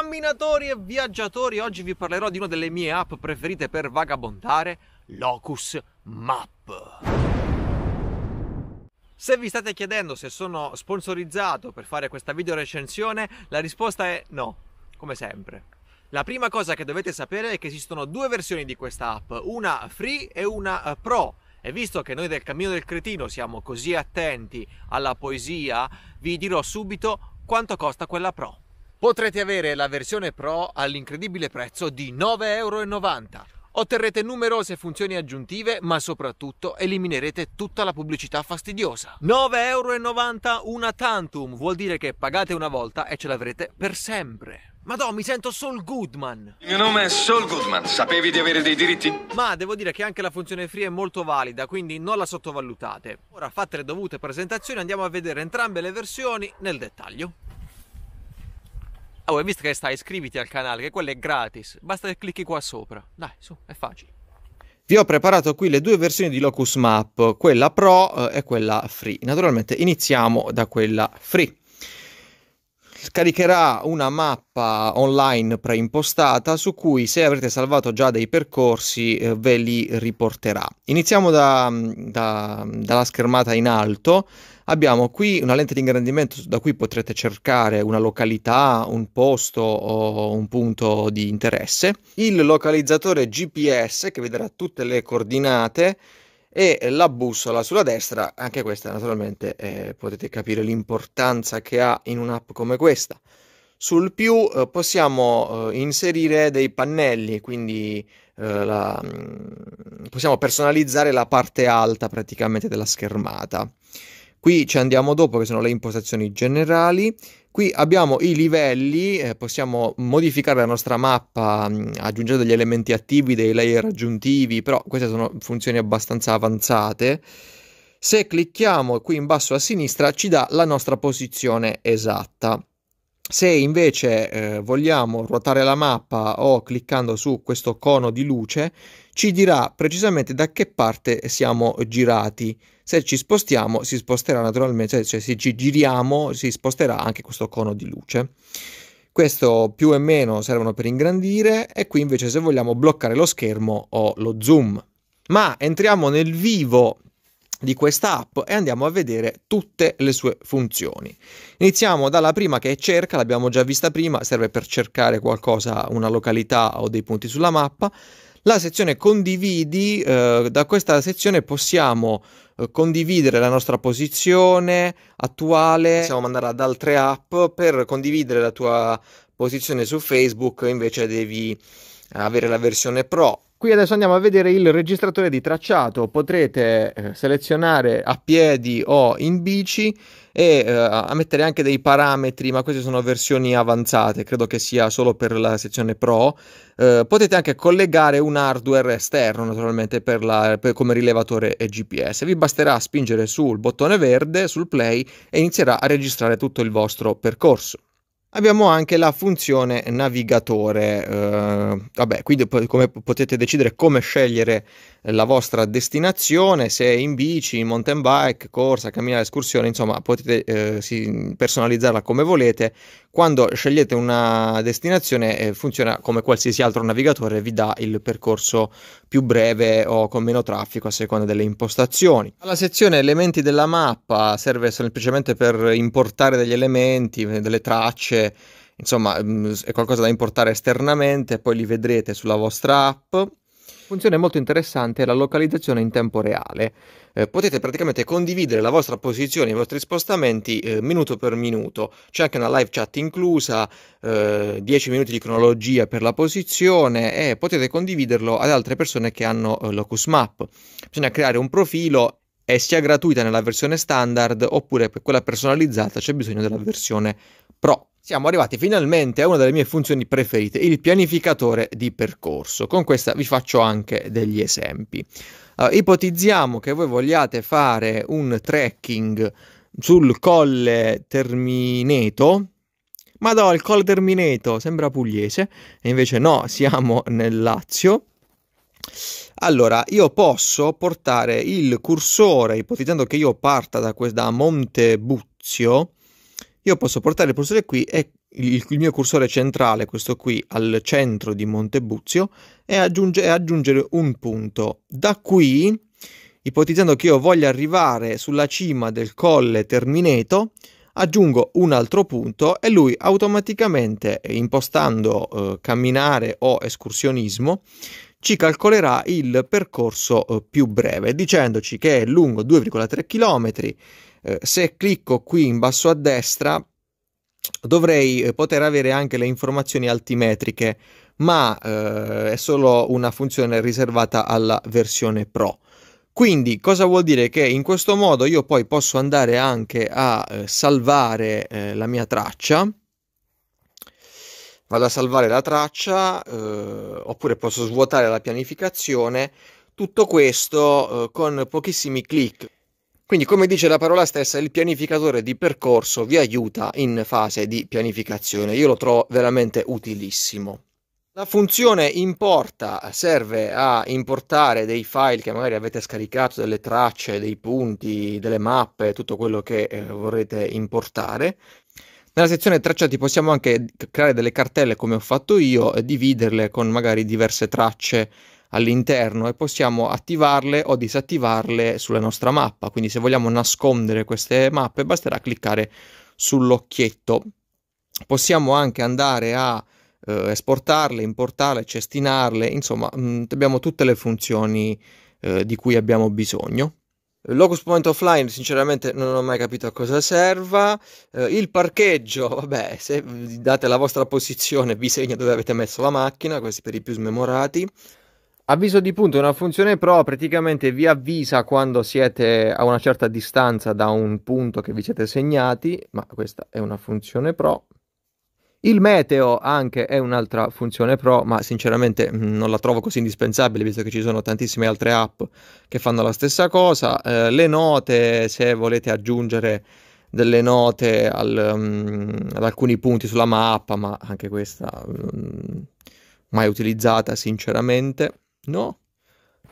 camminatori e viaggiatori, oggi vi parlerò di una delle mie app preferite per vagabondare, Locus Map. Se vi state chiedendo se sono sponsorizzato per fare questa video recensione, la risposta è no, come sempre. La prima cosa che dovete sapere è che esistono due versioni di questa app, una free e una eh, pro. E visto che noi del Cammino del Cretino siamo così attenti alla poesia, vi dirò subito quanto costa quella pro potrete avere la versione Pro all'incredibile prezzo di 9,90 euro. Otterrete numerose funzioni aggiuntive, ma soprattutto eliminerete tutta la pubblicità fastidiosa. 9,90 euro una tantum vuol dire che pagate una volta e ce l'avrete per sempre. Madò, mi sento Sol Goodman. Il mio nome è Sol Goodman. Sapevi di avere dei diritti? Ma devo dire che anche la funzione free è molto valida, quindi non la sottovalutate. Ora, fatte le dovute presentazioni, andiamo a vedere entrambe le versioni nel dettaglio. Ah, vuoi oh, visto che stai? Iscriviti al canale, che quello è gratis. Basta che clicchi qua sopra. Dai, su, è facile. Vi ho preparato qui le due versioni di Locus Map, quella Pro eh, e quella Free. Naturalmente iniziamo da quella Free scaricherà una mappa online preimpostata su cui se avrete salvato già dei percorsi eh, ve li riporterà. Iniziamo da, da, dalla schermata in alto. Abbiamo qui una lente di ingrandimento da cui potrete cercare una località, un posto o un punto di interesse. Il localizzatore GPS che vi darà tutte le coordinate e la bussola sulla destra, anche questa naturalmente eh, potete capire l'importanza che ha in un'app come questa. Sul più eh, possiamo eh, inserire dei pannelli, quindi eh, la, mm, possiamo personalizzare la parte alta praticamente della schermata. Qui ci andiamo dopo che sono le impostazioni generali, Qui abbiamo i livelli, eh, possiamo modificare la nostra mappa mm, aggiungendo degli elementi attivi, dei layer aggiuntivi, però queste sono funzioni abbastanza avanzate. Se clicchiamo qui in basso a sinistra ci dà la nostra posizione esatta. Se invece eh, vogliamo ruotare la mappa o cliccando su questo cono di luce ci dirà precisamente da che parte siamo girati se ci spostiamo si sposterà naturalmente, cioè se ci giriamo si sposterà anche questo cono di luce. Questo più e meno servono per ingrandire e qui invece se vogliamo bloccare lo schermo ho lo zoom. Ma entriamo nel vivo di questa app e andiamo a vedere tutte le sue funzioni. Iniziamo dalla prima che è cerca, l'abbiamo già vista prima, serve per cercare qualcosa, una località o dei punti sulla mappa. La sezione condividi, eh, da questa sezione possiamo eh, condividere la nostra posizione attuale. Possiamo mandare ad altre app per condividere la tua posizione su Facebook, invece devi avere la versione pro Qui adesso andiamo a vedere il registratore di tracciato, potrete eh, selezionare a piedi o in bici e eh, a mettere anche dei parametri, ma queste sono versioni avanzate, credo che sia solo per la sezione Pro. Eh, potete anche collegare un hardware esterno naturalmente per la, per, come rilevatore e GPS. Vi basterà spingere sul bottone verde, sul play e inizierà a registrare tutto il vostro percorso. Abbiamo anche la funzione navigatore, eh, vabbè, quindi come potete decidere come scegliere la vostra destinazione, se in bici, in mountain bike, corsa, camminare, escursione, insomma potete eh, sì, personalizzarla come volete. Quando scegliete una destinazione eh, funziona come qualsiasi altro navigatore, vi dà il percorso più breve o con meno traffico a seconda delle impostazioni. La sezione elementi della mappa serve semplicemente per importare degli elementi, delle tracce perché insomma mm, è qualcosa da importare esternamente, poi li vedrete sulla vostra app. Funzione molto interessante è la localizzazione in tempo reale. Eh, potete praticamente condividere la vostra posizione, i vostri spostamenti eh, minuto per minuto. C'è anche una live chat inclusa, eh, 10 minuti di cronologia per la posizione e potete condividerlo ad altre persone che hanno eh, Locus Map. Bisogna creare un profilo e sia gratuita nella versione standard oppure per quella personalizzata c'è bisogno della versione Pro. Siamo arrivati finalmente a una delle mie funzioni preferite, il pianificatore di percorso. Con questa vi faccio anche degli esempi. Uh, ipotizziamo che voi vogliate fare un trekking sul colle Termineto. Ma no, il colle Termineto sembra pugliese, e invece no, siamo nel Lazio. Allora, io posso portare il cursore, ipotizzando che io parta da, que- da Monte Buzio, io posso portare il cursore qui e il, il mio cursore centrale, questo qui, al centro di Montebuzio e aggiunge, aggiungere un punto. Da qui, ipotizzando che io voglia arrivare sulla cima del colle Termineto, aggiungo un altro punto e lui automaticamente, eh, impostando eh, camminare o escursionismo, ci calcolerà il percorso eh, più breve, dicendoci che è lungo 2,3 km eh, se clicco qui in basso a destra dovrei eh, poter avere anche le informazioni altimetriche, ma eh, è solo una funzione riservata alla versione Pro. Quindi cosa vuol dire? Che in questo modo io poi posso andare anche a eh, salvare eh, la mia traccia, vado a salvare la traccia eh, oppure posso svuotare la pianificazione, tutto questo con pochissimi clic. Quindi, come dice la parola stessa, il pianificatore di percorso vi aiuta in fase di pianificazione. Io lo trovo veramente utilissimo. La funzione importa serve a importare dei file che magari avete scaricato, delle tracce, dei punti, delle mappe, tutto quello che eh, vorrete importare. Nella sezione tracciati possiamo anche creare delle cartelle come ho fatto io e dividerle con magari diverse tracce all'interno e possiamo attivarle o disattivarle sulla nostra mappa. Quindi se vogliamo nascondere queste mappe basterà cliccare sull'occhietto. Possiamo anche andare a eh, esportarle, importarle, cestinarle, insomma mh, abbiamo tutte le funzioni eh, di cui abbiamo bisogno. Locus Point Offline, sinceramente, non ho mai capito a cosa serva. Eh, il parcheggio, vabbè, se date la vostra posizione, vi segna dove avete messo la macchina, questi per i più smemorati. Avviso di punto è una funzione pro, praticamente vi avvisa quando siete a una certa distanza da un punto che vi siete segnati, ma questa è una funzione pro. Il meteo anche è un'altra funzione pro, ma sinceramente mm, non la trovo così indispensabile visto che ci sono tantissime altre app che fanno la stessa cosa. Eh, le note, se volete aggiungere delle note al, um, ad alcuni punti sulla mappa, ma anche questa um, mai utilizzata sinceramente. No.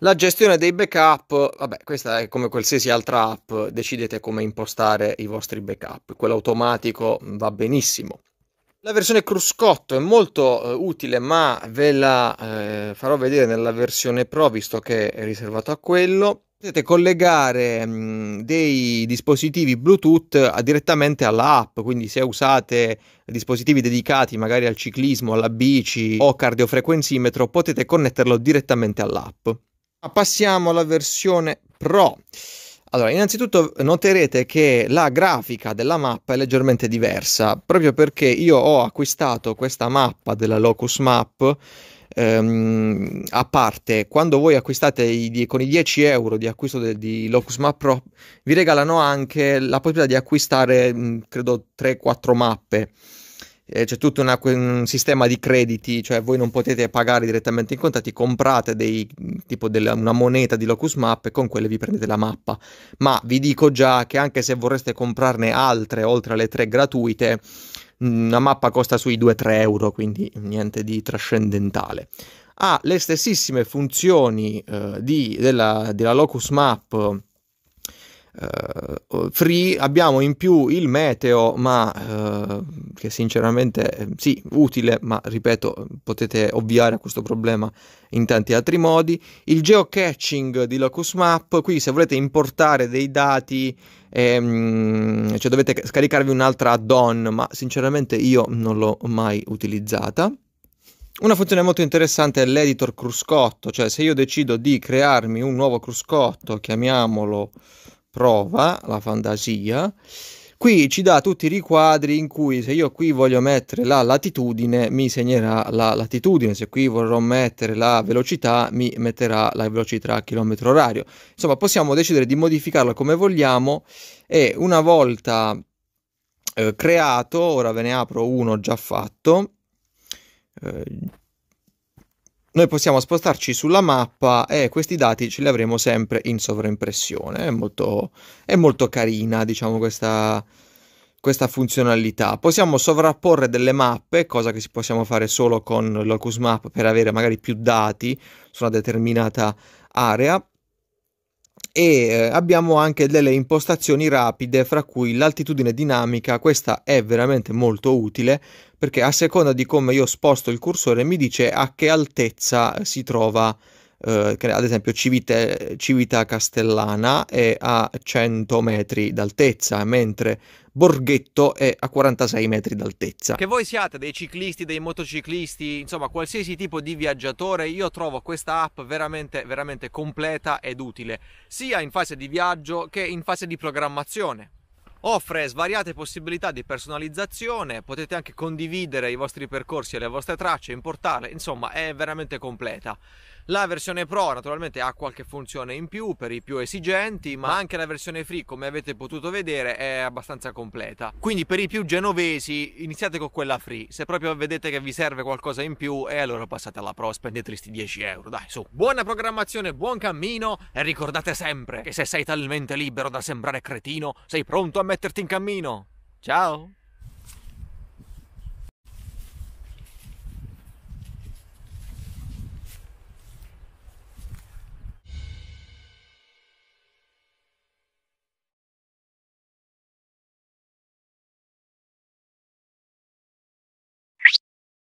La gestione dei backup, vabbè, questa è come qualsiasi altra app, decidete come impostare i vostri backup. Quello automatico va benissimo. La versione cruscotto è molto eh, utile, ma ve la eh, farò vedere nella versione pro, visto che è riservato a quello. Potete collegare mhmm, dei dispositivi Bluetooth ah, direttamente alla app, quindi se usate dispositivi dedicati magari al ciclismo, alla bici o cardiofrequenzimetro, potete connetterlo direttamente all'app. passiamo alla versione Pro. Allora, innanzitutto noterete che la grafica della mappa è leggermente diversa, proprio perché io ho acquistato questa mappa della Locus Map ehm, a parte, quando voi acquistate i, con i 10 euro di acquisto de, di Locus Map Pro, vi regalano anche la possibilità di acquistare, mh, credo, 3-4 mappe eh, c'è tutto una, un sistema di crediti, cioè voi non potete pagare direttamente in contatti, comprate dei, tipo della, una moneta di Locus Map e con quelle vi prendete la mappa. Ma vi dico già che anche se vorreste comprarne altre oltre alle tre gratuite, una mappa costa sui 2-3 euro, quindi niente di trascendentale. Ha le stessissime funzioni eh, di, della, della locus map Uh, free abbiamo in più il meteo, ma uh, che sinceramente eh, sì, utile, ma ripeto, potete ovviare a questo problema in tanti altri modi. Il geocaching di Locus Map, qui se volete importare dei dati, ehm, cioè dovete scaricarvi un'altra add-on, ma sinceramente io non l'ho mai utilizzata. Una funzione molto interessante è l'editor cruscotto, cioè se io decido di crearmi un nuovo cruscotto, chiamiamolo prova, la fantasia. Qui ci dà tutti i riquadri in cui se io qui voglio mettere la latitudine mi segnerà la latitudine, se qui vorrò mettere la velocità mi metterà la velocità a chilometro orario. Insomma possiamo decidere di modificarla come vogliamo e una volta eh, creato, ora ve ne apro uno già fatto, eh, noi possiamo spostarci sulla mappa e questi dati ce li avremo sempre in sovraimpressione. È molto, è molto carina, diciamo, questa, questa funzionalità. Possiamo sovrapporre delle mappe, cosa che possiamo fare solo con Locus Map per avere magari più dati su una determinata area e eh, abbiamo anche delle impostazioni rapide fra cui l'altitudine dinamica, questa è veramente molto utile perché a seconda di come io sposto il cursore mi dice a che altezza si trova eh, ad esempio Civite, Civita Castellana è a 100 metri d'altezza, mentre Borghetto è a 46 metri d'altezza. Che voi siate dei ciclisti, dei motociclisti, insomma qualsiasi tipo di viaggiatore, io trovo questa app veramente, veramente completa ed utile, sia in fase di viaggio che in fase di programmazione offre svariate possibilità di personalizzazione, potete anche condividere i vostri percorsi e le vostre tracce, importarle, insomma è veramente completa. La versione Pro naturalmente ha qualche funzione in più per i più esigenti, ma anche la versione Free, come avete potuto vedere, è abbastanza completa. Quindi per i più genovesi iniziate con quella Free. Se proprio vedete che vi serve qualcosa in più, e eh, allora passate alla Pro, spendete questi 10 euro, dai, su. Buona programmazione, buon cammino e ricordate sempre che se sei talmente libero da sembrare cretino, sei pronto a metterti in cammino. Ciao!